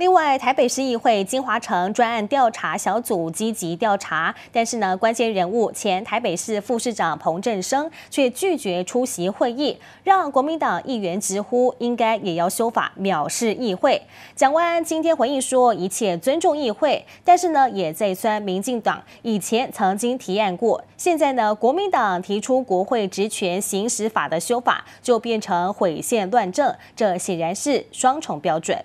另外，台北市议会金华城专案调查小组积极调查，但是呢，关键人物前台北市副市长彭振生却拒绝出席会议，让国民党议员直呼应该也要修法，藐视议会。蒋万安今天回应说，一切尊重议会，但是呢，也在酸民进党以前曾经提案过，现在呢，国民党提出国会职权行使法的修法，就变成毁宪乱政，这显然是双重标准。